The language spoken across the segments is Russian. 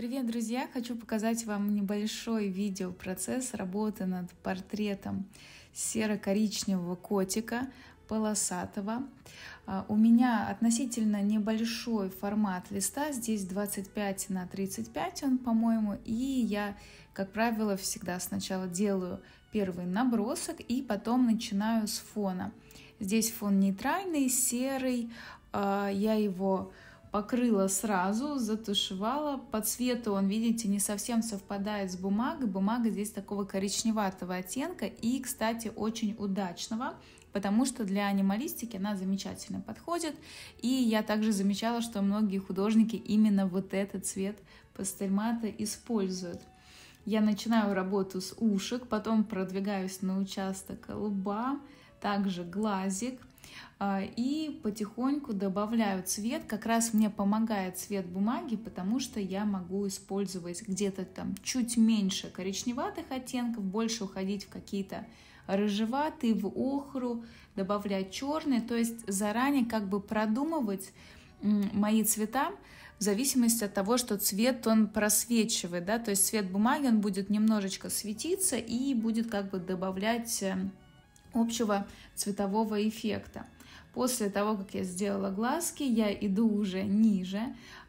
Привет, друзья! Хочу показать вам небольшой видеопроцесс работы над портретом серо-коричневого котика полосатого. А, у меня относительно небольшой формат листа, здесь 25 на 35 он, по-моему, и я, как правило, всегда сначала делаю первый набросок и потом начинаю с фона. Здесь фон нейтральный, серый, а, я его покрыла сразу, затушевала. По цвету он, видите, не совсем совпадает с бумагой. Бумага здесь такого коричневатого оттенка и, кстати, очень удачного, потому что для анималистики она замечательно подходит. И я также замечала, что многие художники именно вот этот цвет пастельмата используют. Я начинаю работу с ушек, потом продвигаюсь на участок лба, также глазик, а, и потихоньку добавляю цвет. Как раз мне помогает цвет бумаги, потому что я могу использовать где-то там чуть меньше коричневатых оттенков, больше уходить в какие-то рыжеватые, в охру, добавлять черные. То есть заранее как бы продумывать мои цвета в зависимости от того, что цвет он просвечивает, да, то есть цвет бумаги он будет немножечко светиться и будет как бы добавлять эм, общего цветового эффекта. После того, как я сделала глазки, я иду уже ниже.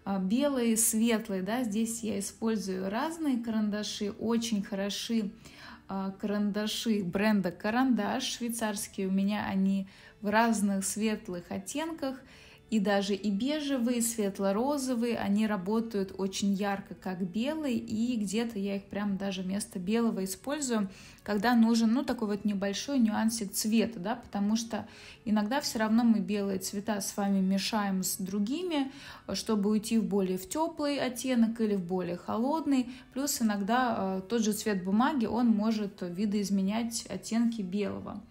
А, белые, светлые, да, здесь я использую разные карандаши, очень хороши а, карандаши бренда «Карандаш» швейцарские. У меня они в разных светлых оттенках – и даже и бежевые, светло-розовые, они работают очень ярко, как белые. и где-то я их прям даже вместо белого использую, когда нужен, ну, такой вот небольшой нюансик цвета, да, потому что иногда все равно мы белые цвета с вами мешаем с другими, чтобы уйти в более в теплый оттенок или в более холодный, плюс иногда э, тот же цвет бумаги, он может видоизменять оттенки белого.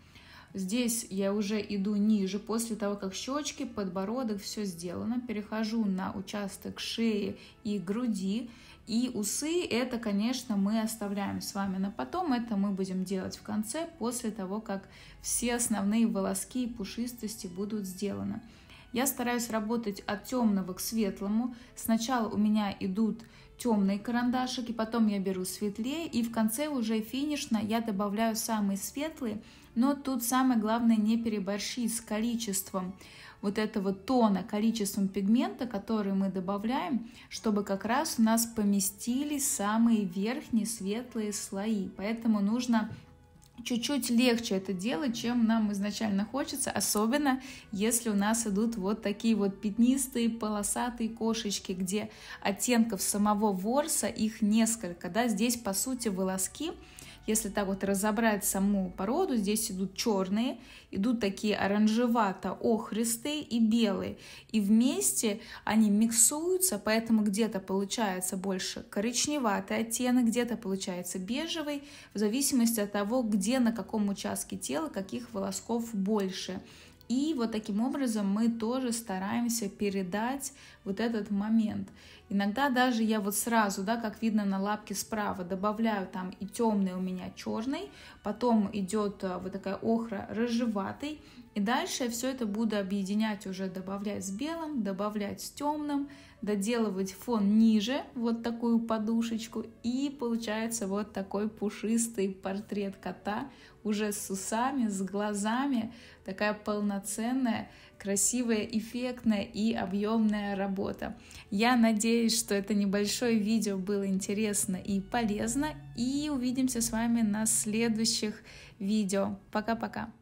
Здесь я уже иду ниже, после того, как щечки, подбородок, все сделано. Перехожу на участок шеи и груди. И усы, это, конечно, мы оставляем с вами на потом. Это мы будем делать в конце, после того, как все основные волоски и пушистости будут сделаны. Я стараюсь работать от темного к светлому. Сначала у меня идут темные карандашики, потом я беру светлее, и в конце уже финишно я добавляю самые светлые, но тут самое главное не переборщить с количеством вот этого тона, количеством пигмента, который мы добавляем, чтобы как раз у нас поместились самые верхние светлые слои. Поэтому нужно чуть-чуть легче это делать, чем нам изначально хочется, особенно если у нас идут вот такие вот пятнистые полосатые кошечки, где оттенков самого ворса их несколько, да, здесь по сути волоски если так вот разобрать саму породу, здесь идут черные, идут такие оранжевато-охристые и белые. И вместе они миксуются, поэтому где-то получается больше коричневатый оттенок, где-то получается бежевый, в зависимости от того, где на каком участке тела каких волосков больше. И вот таким образом мы тоже стараемся передать вот этот момент. Иногда даже я вот сразу, да, как видно на лапке справа, добавляю там и темный у меня черный, потом идет э, вот такая охра рыжеватый, и дальше я все это буду объединять уже, добавлять с белым, добавлять с темным, доделывать фон ниже, вот такую подушечку, и получается вот такой пушистый портрет кота, уже с усами, с глазами, такая полноценная, красивая, эффектная и объемная работа. Я надеюсь, Надеюсь, что это небольшое видео было интересно и полезно. И увидимся с вами на следующих видео. Пока-пока.